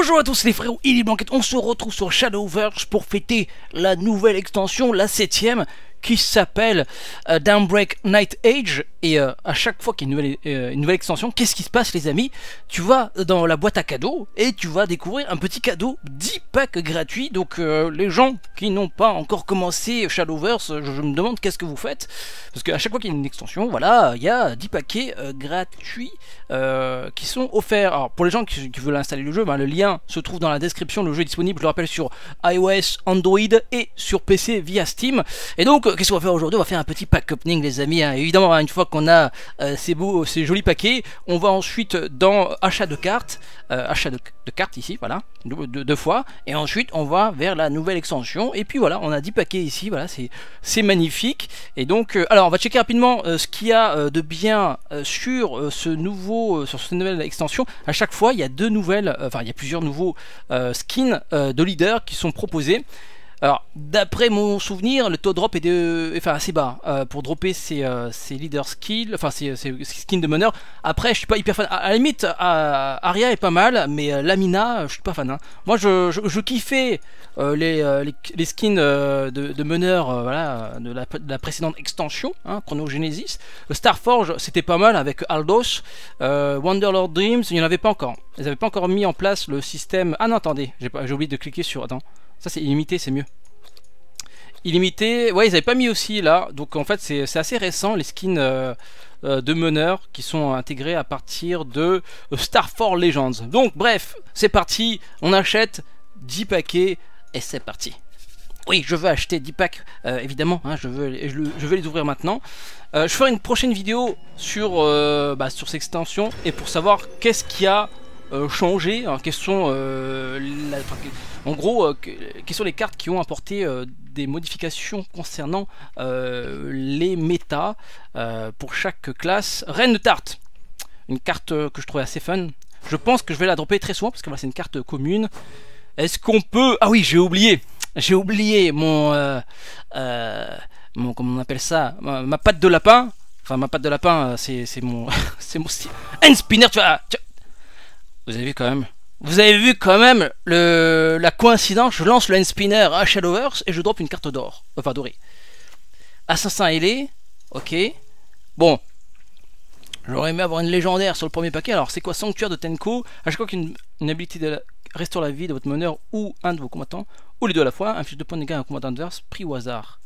Bonjour à tous les frérots, il est Blanquette, on se retrouve sur Shadowverse pour fêter la nouvelle extension, la septième qui s'appelle euh, Downbreak Night Age. Et euh, à chaque fois qu'il y a euh, une nouvelle, extension, qu'est-ce qui se passe, les amis Tu vas dans la boîte à cadeaux et tu vas découvrir un petit cadeau 10 packs gratuits. Donc, les gens qui n'ont pas encore commencé Shadowverse, je, me demande qu'est-ce que vous faites. Parce qu'à chaque fois qu'il y a une extension, voilà, il y a 10 paquets gratuits qui sont offerts. Alors, pour les gens qui, veulent installer le jeu, ben, le lien se trouve dans la description. Le jeu est disponible, je le rappelle, sur iOS, Android et sur PC via Steam. Et donc, qu'est-ce qu'on va faire aujourd'hui On va faire un petit pack opening, les amis. Hein. Évidemment, hein, une fois qu'on a euh, ces beaux, ces jolis paquets, on va ensuite dans achat de cartes, euh, achat de, cartes ici, voilà, deux, fois, et ensuite on va vers la nouvelle extension. Et puis voilà, on a 10 paquets ici, voilà, c'est magnifique. Et donc, euh, alors on va checker rapidement ce qu'il y a de bien sur ce nouveau, sur cette nouvelle extension. À chaque fois, il y a deux nouvelles, enfin il y a plusieurs nouveaux skins de leaders qui sont proposés. Alors, d'après mon souvenir, le taux de drop est de, enfin, assez bas euh, pour dropper ses, euh, leader skills, enfin ses, skins de meneur. Après, je suis pas hyper fan. À, la limite, Aria est pas mal, mais euh, Lamina, je suis pas fan. Hein. Moi, je, je, kiffais les, les, skins de, meneur voilà, de, la, précédente extension, hein, Chronogenesis. Starforge, c'était pas mal avec Aldos. Wonderlord Dreams, il n'y en avait pas encore. Ils n'avaient pas encore mis en place le système. Ah non, attendez, j'ai oublié de cliquer sur. Attends. Ça c'est illimité, c'est mieux. Illimité, ouais, ils avaient pas mis aussi là. Donc en fait, c'est assez récent les skins euh, euh, de meneurs qui sont intégrés à partir de euh, Star Starfall Legends. Donc bref, c'est parti, on achète 10 paquets et c'est parti. Oui, je veux acheter 10 packs, évidemment, hein, je, veux, je, les ouvrir maintenant. je ferai une prochaine vidéo sur, bah, sur ces extensions et pour savoir qu'est-ce qui a changé. sont en gros, euh, quelles sont les cartes qui ont apporté euh, des modifications concernant euh, les méta pour chaque classe Reine de Tarte, une carte que je trouvais assez fun. Je pense que je vais la dropper très souvent parce que bah, c'est une carte commune. Est-ce qu'on peut... Ah oui, j'ai oublié J'ai oublié mon, mon... Comment on appelle ça ma, patte de lapin Enfin, ma patte de lapin, c'est mon. c'est mon style. spinner, ah, tu vois. Vous avez vu quand même vous avez vu quand même le, la coïncidence, je lance le hand spinner à Shadowverse et je drop une carte d'or, enfin dorée. Assassin ailé, ok. Bon, j'aurais aimé avoir une légendaire sur le premier paquet. Alors c'est quoi Sanctuaire de Tenko À chaque fois qu'une habilité de restaure la vie de votre meneur ou un de vos combattants, ou les deux à la fois, Un de points de dégâts à un combattant adverse pris au hasard.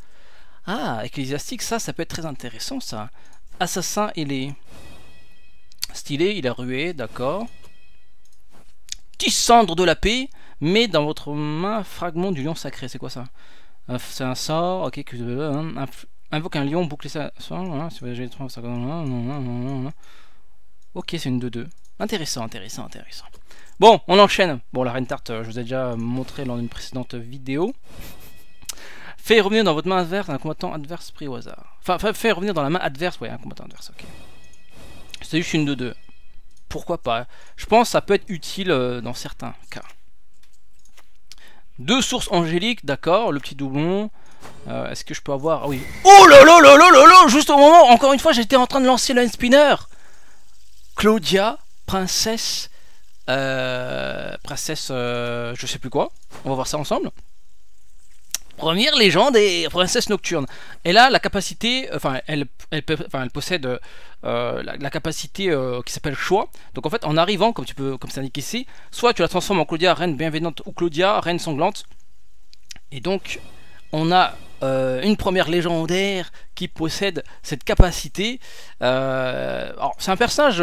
Ah, ecclésiastique, ça, ça peut être très intéressant ça. Assassin ailé. Stylé, il a rué, d'accord cendre de la paix, mais dans votre main fragment du lion sacré. C'est quoi ça C'est un sort, ok, que, hein, invoque un lion, bouclez ça. Ok, c'est une 2-2. Intéressant, intéressant, intéressant. Bon, on enchaîne. Bon, la reine tarte, euh, je vous ai déjà montré dans une précédente vidéo. Fait revenir dans votre main adverse un combattant adverse pris au hasard. Enfin, fait revenir dans la main adverse, ouais, un combattant adverse, ok. C'est juste une 2-2 pourquoi pas. Je pense que ça peut être utile euh, dans certains cas. Deux sources angéliques, d'accord, le petit doublon. Euh, est-ce que je peux avoir... Ah oui. Oh là là là là là Juste au moment, encore une fois, j'étais en train de lancer le spinner Claudia, princesse... Euh, princesse... je sais plus quoi. On va voir ça ensemble première légende et princesse nocturne. Elle a la capacité, euh, enfin elle, elle, possède euh, la, capacité euh, qui s'appelle choix. Donc en fait en arrivant, comme tu peux, comme c'est indiqué ici, soit tu la transformes en Claudia reine bienveillante ou Claudia reine sanglante. Et donc on a une première légendaire qui possède cette capacité. c'est un personnage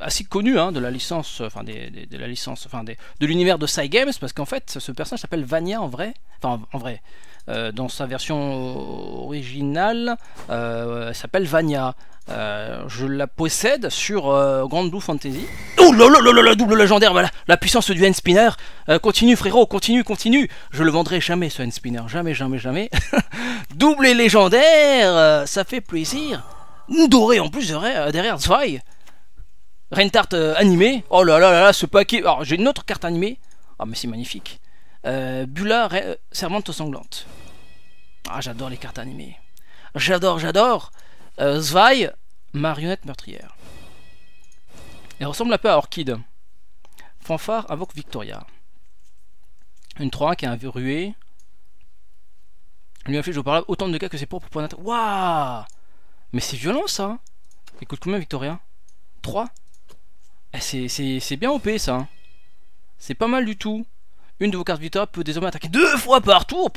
assez connu hein, de la licence, enfin de la licence, enfin de l'univers de Cygames, parce qu'en fait ce personnage s'appelle Vania en vrai. Enfin, en vrai, euh, dans sa version originale, euh, s'appelle Vania. Euh, je la possède sur Grand Blue Fantasy. Oh là là là double légendaire, voilà, la puissance du hand spinner. continue frérot, continue, continue. Je le vendrai jamais ce hand spinner, jamais, jamais, jamais. double et légendaire, ça fait plaisir. Doré en plus derrière, Zwei. Rentart animé. Oh là là là là, ce paquet. Alors j'ai une autre carte animée. Ah mais c'est magnifique. Euh, Bula, Sermente euh, sanglante. Ah, j'adore les cartes animées. J'adore, j'adore. Euh, marionnette meurtrière. Elle ressemble un peu à Orchid. Fanfare invoque Victoria. Une 3 qui a un vieux rué. Lui inflige au autant de cas que c'est pour pour Waouh Mais c'est violent ça Écoute hein. combien Victoria 3 eh, C'est bien OP ça. Hein. C'est pas mal du tout. Une de vos cartes du top peut désormais attaquer deux fois par tour.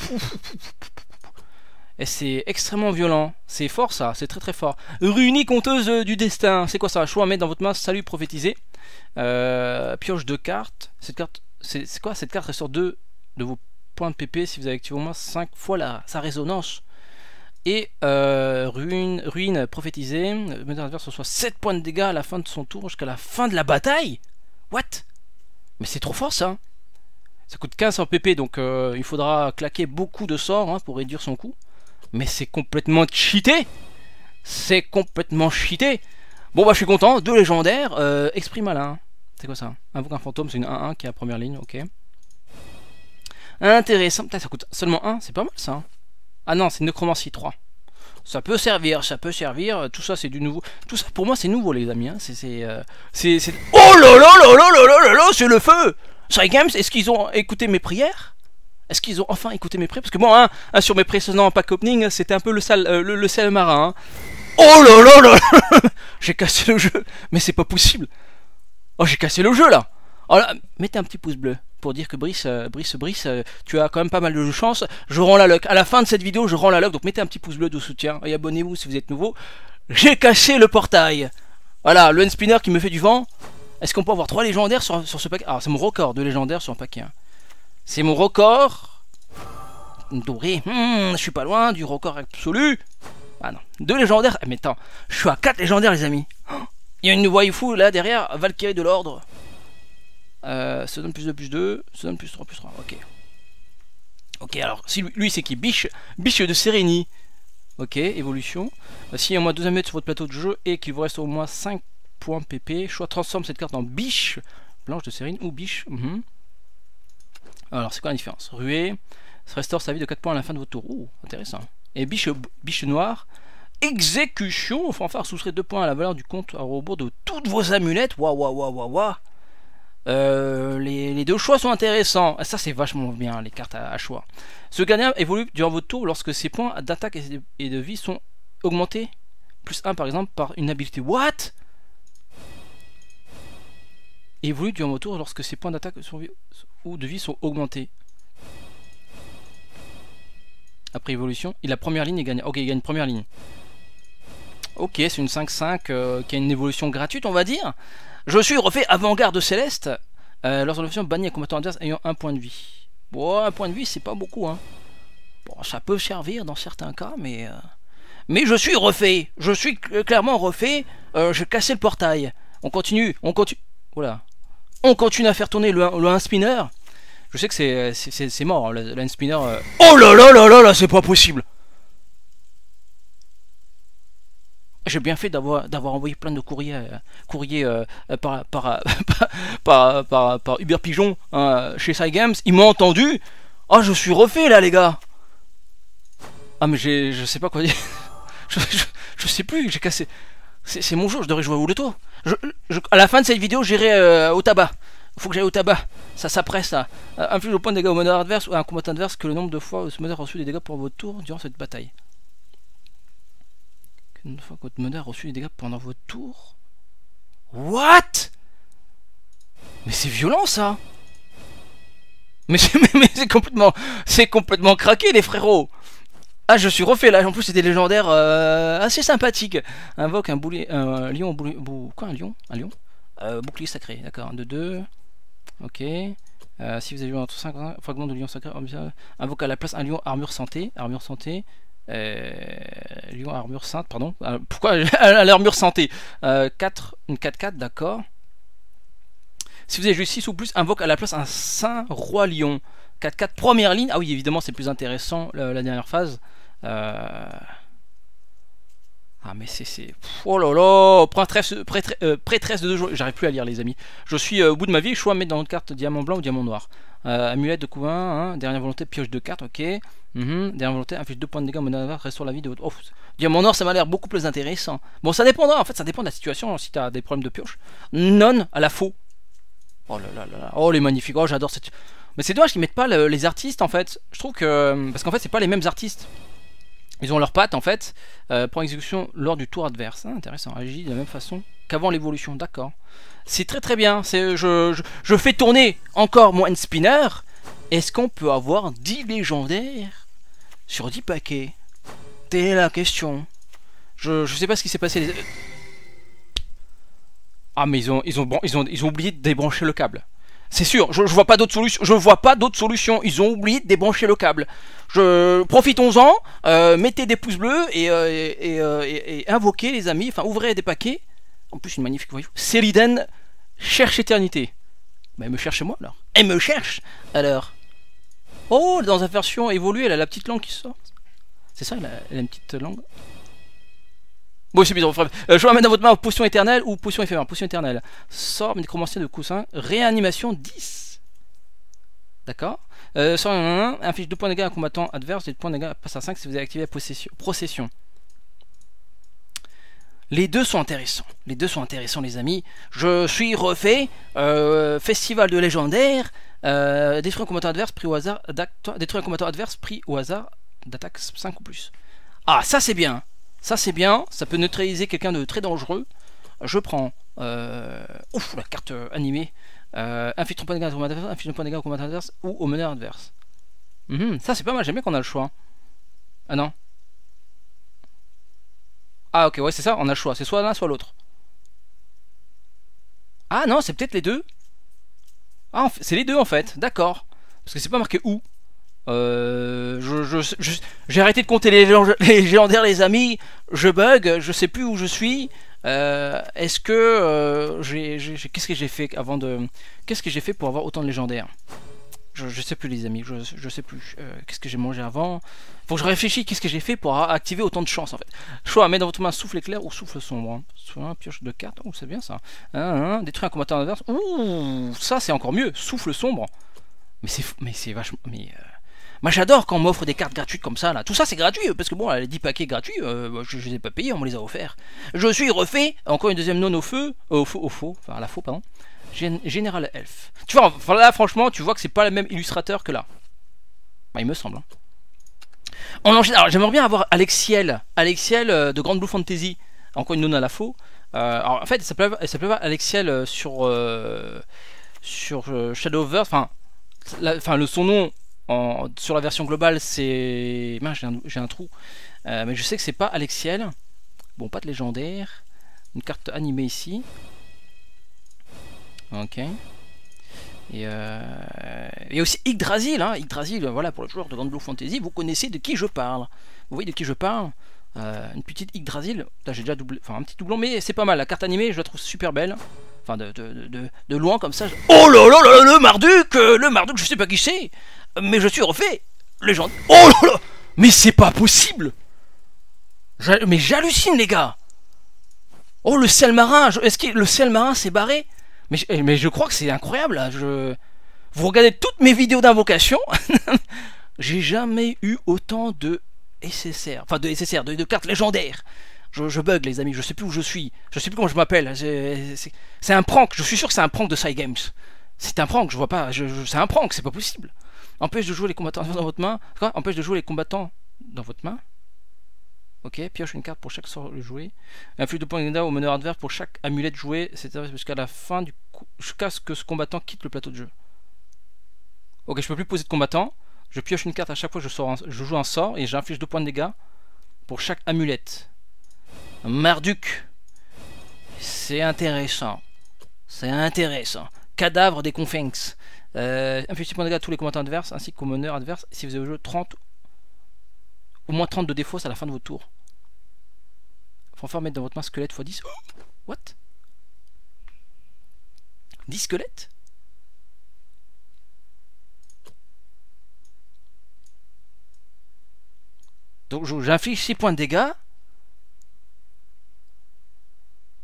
et c'est extrêmement violent. C'est fort ça, c'est très très fort. Ruine conteuse euh, du destin. C'est quoi ça Choix à mettre dans votre main, salut prophétisé. Euh, pioche deux cartes. Cette carte, c'est quoi Cette carte ressort deux de vos points de PP si vous avez activé au moins 5 fois sa résonance. Et euh, ruine, ruine prophétisée. Le adverse reçoit 7 points de dégâts à la fin de son tour jusqu'à la fin de la bataille. What Mais c'est trop fort ça ça coûte 1500 PP, donc euh, il faudra claquer beaucoup de sorts hein, pour réduire son coût. Mais c'est complètement cheaté C'est complètement cheaté Bon bah je suis content, deux légendaires, euh, Esprit Malin. C'est quoi ça Un un fantôme, c'est une 1-1 qui est à première ligne, ok. Intéressant, ça coûte seulement 1, c'est pas mal ça. Hein. Ah non, c'est Necromancie 3 ça peut servir, ça peut servir. Tout ça, c'est du nouveau. Tout ça, pour moi, c'est nouveau, les amis. C'est, c'est, c'est, Oh là là là là là là là c'est le feu. Sorry Games, est-ce qu'ils ont écouté mes prières Est-ce qu'ils ont enfin écouté mes prières Parce que bon, hein, sur mes précédents pack opening, c'était un peu le sale, le, marin. Oh là là, là J'ai cassé le jeu, mais c'est pas possible. Oh, j'ai cassé le jeu là. Oh là, mettez un petit pouce bleu pour dire que Brice, euh, Brice, Brice, euh, tu as quand même pas mal de chance. Je rends la luck. À la fin de cette vidéo, je rends la luck. Donc mettez un petit pouce bleu de soutien et abonnez-vous si vous êtes nouveau. J'ai caché le portail. Voilà, le hand spinner qui me fait du vent. Est-ce qu'on peut avoir trois légendaires sur, ce paquet Ah, c'est mon record de légendaires sur un paquet. Hein. C'est mon record. Doré. Hmm, je suis pas loin du record absolu. Ah non. deux légendaires. Eh, mais attends, je suis à 4 légendaires, les amis. Oh, il y a une waifu là derrière, Valkyrie de l'Ordre se euh, donne plus 2 plus 2, se donne plus 3 plus 3, ok. Ok, alors, si lui, c'est qui Biche, Biche de Sérénie. Ok, évolution. Euh, si a au moins 2 amulettes sur votre plateau de jeu et qu'il vous reste au moins 5 points PP, choix transforme cette carte en Biche, blanche de Sérénie ou Biche. Mhm. Alors, c'est quoi la différence Ruée, restaure sa vie de 4 points à la fin de votre tour. Ouh, intéressant. Et Biche, biche noire, exécution, fanfare soustrait 2 points à la valeur du compte à rebours de toutes vos amulettes. Waouh, waouh, wa waouh, waouh. Euh, les, deux choix sont intéressants. Ah, ça, c'est vachement bien, les cartes à, choix. Ce gagnant évolue durant votre tour lorsque ses points d'attaque et de vie sont augmentés. Plus 1 par exemple par une habilité. What Évolue durant votre tour lorsque ses points d'attaque ou de vie sont augmentés. Après évolution, il a première ligne et gagne. Ok, il gagne première ligne. Ok, c'est une 5-5 euh, qui a une évolution gratuite, on va dire. Je suis refait avant-garde céleste euh, Lors de banni un combattant adverse ayant un point de vie. Bon, un point de vie, c'est pas beaucoup, hein. Bon, ça peut servir dans certains cas, mais... Euh, mais je suis refait Je suis clairement refait, euh, j'ai cassé le portail. On continue, on continue... Voilà. On continue à faire tourner le, le spinner. Je sais que c'est mort, hein, le, le spinner... Euh. Oh là là là là là, c'est pas possible j'ai bien fait d'avoir envoyé plein de courriers, euh, euh, euh, par, par, Uber Pigeon hein, chez Games. Ils m'ont entendu. Oh, je suis refait là, les gars. Ah, mais je sais pas quoi dire. je, sais plus, j'ai cassé. C'est mon jour, je devrais jouer au loto. Je, je, à la fin de cette vidéo, j'irai au tabac. Faut que j'aille au tabac. Ça s'appresse là. inflige au point de dégâts au meneur adverse ou à un combattant adverse que le nombre de fois où ce meneur a reçu des dégâts pour votre tour durant cette bataille. Une fois que votre monnaie a reçu des dégâts pendant votre tour. What Mais c'est violent ça Mais c'est complètement. C'est complètement craqué les frérots ah, je suis refait là, en plus c'était légendaire euh, assez sympathique. Invoque un boulet, un lion, bou, quoi un lion Un lion euh, Bouclier sacré, d'accord, de 2. Ok. Euh, si vous avez joué entre 5 fragments de lion sacré, oh, invoque à la place un lion armure santé, armure santé, euh, armure sainte, pardon. Euh, pourquoi à l'armure santé 4, euh, une 4 d'accord. Si vous avez juste 6 ou plus, invoque à la place un Saint Roi Lion. 4-4, première ligne. Ah oui, évidemment, c'est plus intéressant la, la dernière phase. Euh... Ah mais c'est... Oh là là Prêtresse, euh, de deux jours... J'arrive plus à lire les amis. Je suis euh, au bout de ma vie, je choix à mettre dans une carte diamant blanc ou diamant noir. Euh, amulette de couvain, hein, dernière volonté, pioche de cartes, ok. Mhm, dernière volonté, inflige deux points de dégâts, mon sur la vie de votre... Oh, diamant noir, ça m'a l'air beaucoup plus intéressant. Bon, ça dépendra, en fait, ça dépend de la situation, si t'as des problèmes de pioche. Non à la faux. Oh là là là Oh, les magnifiques, oh, j'adore cette... Mais c'est dommage qu'ils mettent pas les artistes, en fait. Je trouve que... Parce qu'en fait, c'est pas les mêmes artistes. Ils ont leurs pattes en fait, euh, pour exécution lors du tour adverse. Hein, intéressant, agit de la même façon qu'avant l'évolution, d'accord. C'est très très bien, je, je, je, fais tourner encore mon spinner. Est-ce qu'on peut avoir 10 légendaires sur 10 paquets Telle la question. Je, je sais pas ce qui s'est passé. Ah mais ils ont, ils, ils, ont, ils ont oublié de débrancher le câble. C'est sûr, je, ne vois pas d'autres solutions. Je vois pas d'autres solutions. Ils ont oublié de débrancher le câble. Je profitons-en, euh, mettez des pouces bleus euh, euh, et, invoquez les amis. Enfin, ouvrez des paquets. En plus, une magnifique voyou. Céliden cherche éternité. Bah, elle me cherche moi alors. Elle me cherche alors. Oh, dans sa version évoluée, elle a la petite langue qui sort. C'est ça, la une petite langue. Bon, c'est bizarre, euh, je ramène dans votre main potion éternelle ou potion éphémère. Potion éternelle. Sort nécromancien de coussin. Réanimation 10. D'accord euh, Sort inflige 2 points de dégâts à un combattant adverse et 2 points de dégâts passe à 5 si vous avez activé la possession, procession. Les deux sont intéressants. Les deux sont intéressants, les amis. Je suis refait. Euh, festival de légendaire. Euh, un combattant adverse pris au hasard. Détruire un combattant adverse pris au hasard d'attaque 5 ou plus. Ah, ça c'est bien. Ça c'est bien, ça peut neutraliser quelqu'un de très dangereux. Je prends euh, ouf, la carte euh, animée. Euh, infiltre un point de dégâts au combat, adverse, point de au adverse ou au meneur adverse. Mhm, ça c'est pas mal, j'aime bien qu'on a le choix. Ah non. Ah ok, ouais c'est ça, on a le choix, c'est soit l'un soit l'autre. Ah non, c'est peut-être les deux. Ah, c'est les deux en fait, d'accord. Parce que c'est pas marqué où. Euh, j'ai arrêté de compter les, les, légendaires, les amis. Je bug, je sais plus où je suis. Euh, est-ce que euh, qu'est-ce que j'ai fait avant de, qu'est-ce que j'ai fait pour avoir autant de légendaires je, sais plus les amis, je, sais plus. qu'est-ce que j'ai mangé avant Faut que je réfléchisse. Qu'est-ce que j'ai fait pour activer autant de chance en fait Choix mets dans votre main souffle éclair ou souffle sombre. Soit un pioche de cartes. Oh, c'est bien ça. Hein, hein, hein. Détruire un combattant adverse. Ouh, ça c'est encore mieux. Souffle sombre. Mais c'est, mais c'est vachement. Mais j'adore quand on m'offre des cartes gratuites comme ça là. Tout ça c'est gratuit parce que bon, les 10 paquets gratuits, euh, je, ne les ai pas payés, on me les a offerts. Je suis refait, encore une deuxième non au feu, euh, au faux, au faux, enfin à la faux pardon. Général Elf. Tu vois, là franchement, tu vois que c'est pas le même illustrateur que là. Bah, il me semble. Hein. On enchaîne. Alors j'aimerais bien avoir Alexiel, Alexiel euh, de Grande Blue Fantasy. Encore une non à la faux. en fait, elle s'appelait pas Alexiel sur sur Shadowverse. Enfin, le, son nom sur la version globale, c'est. j'ai un, trou. Euh, mais je sais que c'est pas Alexiel. Bon, pas de légendaire. Une carte animée ici. Ok. Et, euh, Et aussi Yggdrasil, hein. Yggdrasil, voilà, pour le joueur de Land Fantasy, vous connaissez de qui je parle. Vous voyez de qui je parle euh, Une petite Yggdrasil. Là, j'ai déjà doublé. Enfin, un petit doublon, mais c'est pas mal. La carte animée, je la trouve super belle. Enfin, de, loin comme ça. Oh là là là, le Marduk Le Marduk, je sais pas qui c'est mais je suis refait Légende. Oh là là Mais c'est pas possible Mais j'hallucine, les gars Oh, le sel marin Est-ce que le sel marin s'est barré eh, mais je, crois que c'est incroyable, Je... Vous regardez toutes mes vidéos d'invocation. J'ai jamais eu autant de SSR. Enfin, de SSR, de, cartes légendaires. Je, bug, les amis. Je sais plus où je suis. Je sais plus comment je m'appelle. C'est un prank. Je suis sûr que c'est un prank de Cygames. C'est un prank. Je vois pas. c'est un prank. C'est pas possible. Empêche de jouer les combattants ah. dans votre main. Quoi Empêche de jouer les combattants dans votre main. Ok, pioche une carte pour chaque sort joué. Inflige de points de dégâts au meneur adverse pour chaque amulette jouée, c'est-à-dire jusqu'à la fin du jusqu'à ce que ce combattant quitte le plateau de jeu. Ok, je peux plus poser de combattant. Je pioche une carte à chaque fois que je, je joue un sort et j'inflige 2 points de dégâts pour chaque amulette. Marduk C'est intéressant. C'est intéressant. Cadavre des Confinx. Euh, 6 points de dégâts à tous les combattants adverses ainsi qu'aux meneurs adverses si vous avez jeu 30 au moins 30 de défauts à la fin de votre tour. Enfin, mettre dans votre main squelette x10. What 10 squelettes Donc j'inflige 6 points de dégâts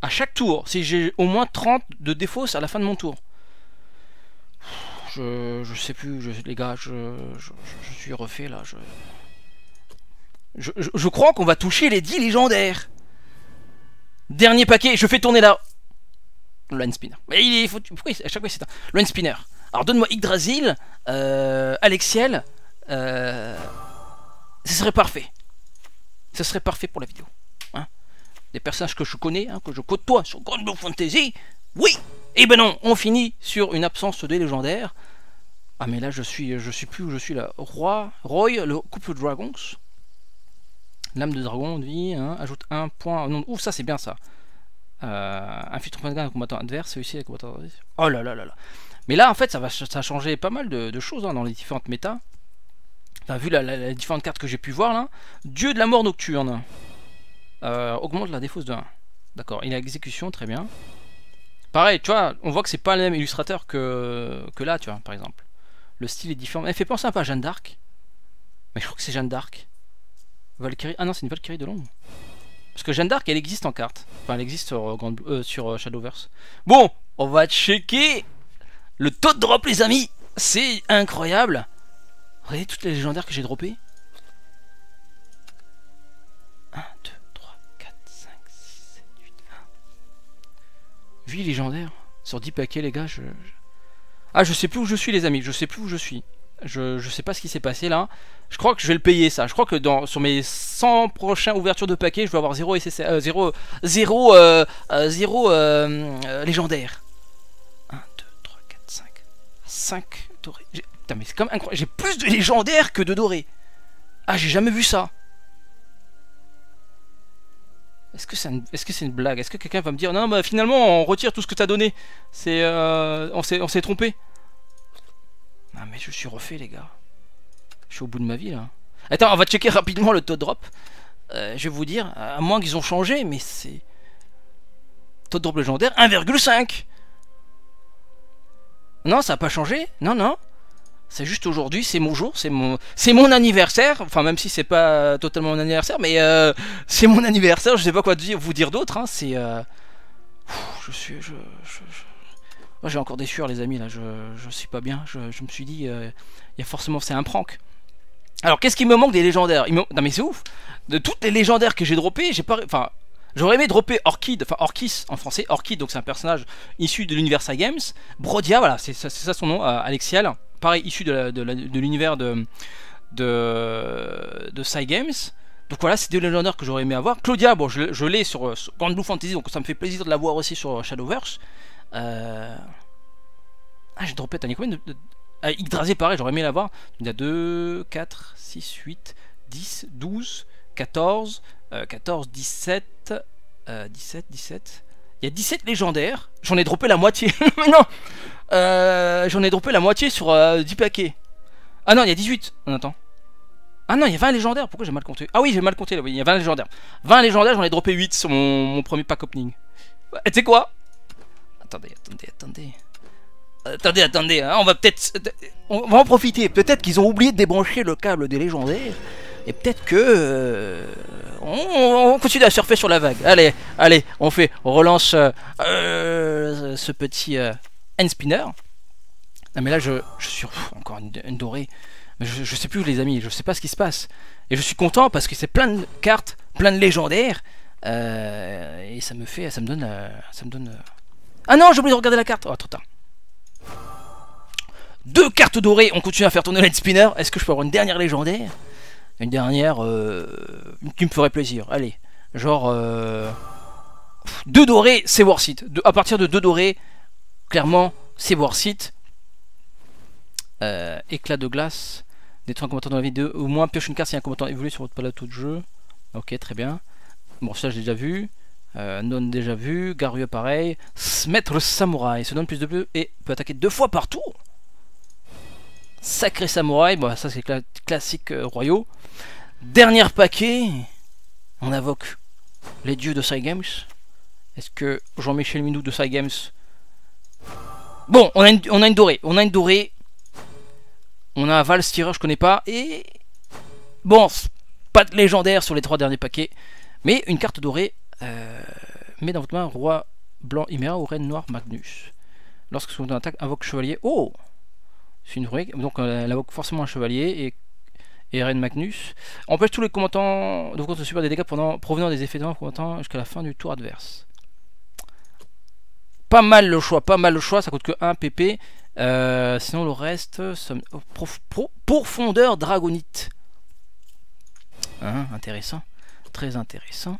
à chaque tour si j'ai au moins 30 de défauts à la fin de mon tour. Je, sais plus, les gars, je, suis refait là. Je, crois qu'on va toucher les 10 légendaires. Dernier paquet, je fais tourner là. Le spinner. Mais il est Pourquoi à chaque fois c'est un... Le spinner. Alors donne-moi Yggdrasil, euh, Alexiel. Euh, ce serait parfait. Ce serait parfait pour la vidéo. Hein. Des personnages que je connais, hein, que je côtoie sur Grand Fantasy, oui Et eh ben non, on finit sur une absence de légendaire. Ah mais là je suis je suis plus où je suis là. Roi, Roy, le couple de dragons. l'âme de dragon, vie, hein, ajoute un point. Non, ça c'est bien ça. infiltre euh, un combattant adverse, c'est aussi un combattant adverse. Oh là là là là. Mais là en fait ça va ça changer pas mal de, choses hein, dans les différentes méta. Enfin, vu les différentes cartes que j'ai pu voir là. Dieu de la mort nocturne. Euh, augmente la défausse de 1. D'accord, il a exécution, très bien. Pareil, tu vois, on voit que c'est pas le même illustrateur que, que là, tu vois, par exemple. Le style est différent. Elle fait penser un peu à Jeanne d'Arc. Mais je crois que c'est Jeanne d'Arc. Valkyrie. Ah non, c'est une Valkyrie de l'ombre. Parce que Jeanne d'Arc, elle existe en carte. Enfin, elle existe sur, euh, euh, euh, Shadowverse. Bon, on va checker le taux de drop, les amis. C'est incroyable. Regardez toutes les légendaires que j'ai droppées. 8 légendaires Sur 10 paquets, les gars, je, Ah, je sais plus où je suis, les amis. Je sais plus où je suis. Je, sais pas ce qui s'est passé, là. Je crois que je vais le payer, ça. Je crois que dans, sur mes 100 prochains ouvertures de paquets, je vais avoir 0 SSR... 0... 0... 0 légendaire. 1, 2, 3, 4, 5... 5 dorés. Putain, mais c'est comme incroyable. J'ai plus de légendaires que de dorés. Ah, j'ai jamais vu ça. Est-ce que c'est une, blague Est-ce que quelqu'un va me dire non, bah finalement on retire tout ce que t'as donné C'est euh, on s'est trompé. Non ah, mais je suis refait les gars. Je suis au bout de ma vie là. Attends, on va checker rapidement le taux de drop. Euh, je vais vous dire, à moins qu'ils ont changé, mais c'est taux de drop légendaire 1,5. Non, ça n'a pas changé. Non, non. C'est juste aujourd'hui, c'est mon jour, c'est mon, c'est mon anniversaire. Enfin, même si c'est pas totalement mon anniversaire, mais euh, c'est mon anniversaire. Je sais pas quoi dire, vous dire d'autre. Hein. c'est, euh, je suis, je, moi j'ai encore des sueurs, les amis. Là, je, je suis pas bien. Je, me suis dit, euh, il y a forcément, c'est un prank. Alors, qu'est-ce qui me manque des légendaires Non, mais c'est ouf. De toutes les légendaires que j'ai droppées, j'ai pas, enfin, J'aurais aimé dropper Orchid, enfin Orchis en français, Orchid, donc c'est un personnage issu de l'univers Games. Brodia, voilà, c'est ça, son nom, euh, Alexial, pareil, issu de l'univers de, de, Games. Donc voilà, c'est des légendaires que j'aurais aimé avoir. Claudia, bon, je, l'ai sur, Grand Blue Fantasy, donc ça me fait plaisir de l'avoir aussi sur Shadowverse. Euh, ah, j'ai droppé, t'as combien de... Ah, Yggdrasil, pareil, j'aurais aimé l'avoir. Il y a 2, 4, 6, 8, 10, 12, 14, 14, 17, 17, 17. Il y a 17 légendaires. J'en ai droppé la moitié. non euh, J'en ai droppé la moitié sur 10 euh, paquets. Ah non, il y a 18. On attend. Ah non, il y a 20 légendaires. Pourquoi j'ai mal compté Ah oui, j'ai mal compté il y a 20 légendaires. 20 légendaires, j'en ai droppé 8 sur mon, premier pack opening. Et bah, tu sais quoi Attendez, attendez, attendez. Attendez, attendez, hein, on va peut-être. On va en profiter. Peut-être qu'ils ont oublié de débrancher le câble des légendaires. Et peut-être que. Euh, on, continue à surfer sur la vague. Allez, allez, on fait, on relance euh, euh, ce petit end euh, spinner. Non mais là, je, suis encore une, dorée. je, sais plus, les amis, je sais pas ce qui se passe. Et je suis content parce que c'est plein de cartes, plein de légendaires. et ça me fait, ça me donne, ça me donne. Ah non, j'ai oublié de regarder la carte. Oh, trop tard. Deux cartes dorées, on continue à faire tourner l'end spinner. Est-ce que je peux avoir une dernière légendaire une dernière euh, qui me ferait plaisir. Allez, genre... Euh, deux dorés, c'est worth it. à partir de deux dorés, clairement, c'est worth euh, éclat de glace. Détruire un combattant dans la vidéo. Au moins, pioche une carte si un combattant évolue sur votre plateau de jeu. Ok, très bien. Bon, ça, j'ai déjà vu. non déjà vu. Garu, pareil. le Samouraï. Se donne plus de bleu et peut attaquer deux fois par tour. Sacré Samouraï, bon, ça c'est classique euh, royal. Dernier paquet, on invoque les dieux de Cygames. Est-ce que Jean-Michel Minou de Cygames... Bon, on a, une, on a une dorée, on a une dorée. On a un je connais pas. Et... Bon, pas de légendaire sur les trois derniers paquets. Mais une carte dorée. Euh, Mets dans votre main Roi Blanc Imera ou Reine Noire Magnus. Lorsque son attaque invoque Chevalier... Oh c'est une vraie Donc euh, elle invoque forcément un chevalier et, et Ren Magnus. Empêche tous les commentants de subir des dégâts provenant des effets de combattants jusqu'à la fin du tour adverse. Pas mal le choix, pas mal le choix, ça coûte que 1 PP. Euh, sinon le reste, somme, oh, profondeur dragonite. Hein, intéressant, très intéressant.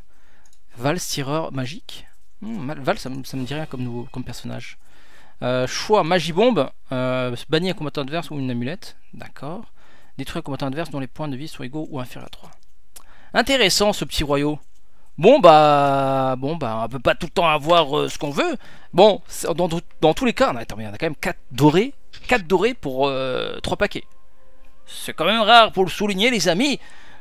Val, tireur magique. Hmm, mal Val, ça, ça, me dit rien comme, nouveau, comme personnage. Euh, choix magie bombe, euh, bannir un combattant adverse ou une amulette, d'accord. Détruire un combattant adverse dont les points de vie sont égaux ou inférieurs à 3. Intéressant ce petit royaume Bon bah, bon bah, on peut pas tout le temps avoir euh, ce qu'on veut. Bon, dans, tous les cas, on a quand même 4 dorés, 4 dorés pour 3 euh, paquets. C'est quand même rare pour le souligner les amis.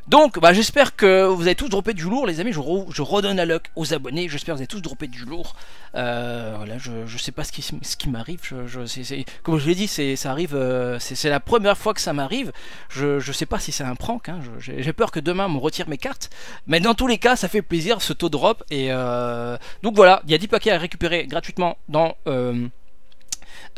Donc, bah, j'espère que vous avez tous droppé du lourd, les amis. Je, je redonne la luck aux abonnés. J'espère que vous avez tous droppé du lourd. Euh, je, ne sais pas ce qui, m'arrive. Je, je comme je l'ai dit, ça arrive. Euh, c'est la première fois que ça m'arrive. Je, ne sais pas si c'est un prank. Hein. J'ai peur que demain on retire mes cartes. Mais dans tous les cas, ça fait plaisir ce taux drop. Et euh, donc voilà, il y a 10 paquets à récupérer gratuitement dans euh,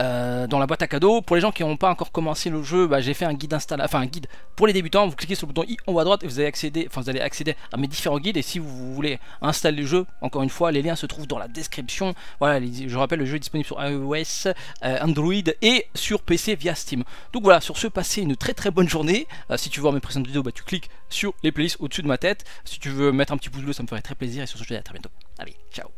euh, dans la boîte à cadeaux. Pour les gens qui n'ont pas encore commencé le jeu, bah, j'ai fait un guide install, enfin un guide pour les débutants. Vous cliquez sur le bouton i en haut à droite et vous allez accéder, enfin vous allez accéder à mes différents guides. Et si vous voulez installer le jeu, encore une fois, les liens se trouvent dans la description. Voilà, je rappelle, le jeu est disponible sur iOS, euh, Android et sur PC via Steam. Donc voilà, sur ce, passez une très très bonne journée. Euh, si tu veux voir mes précédentes vidéos, bah, tu cliques sur les playlists au-dessus de ma tête. Si tu veux mettre un petit pouce bleu, ça me ferait très plaisir. Et sur ce, je te dis à très bientôt. Allez, ciao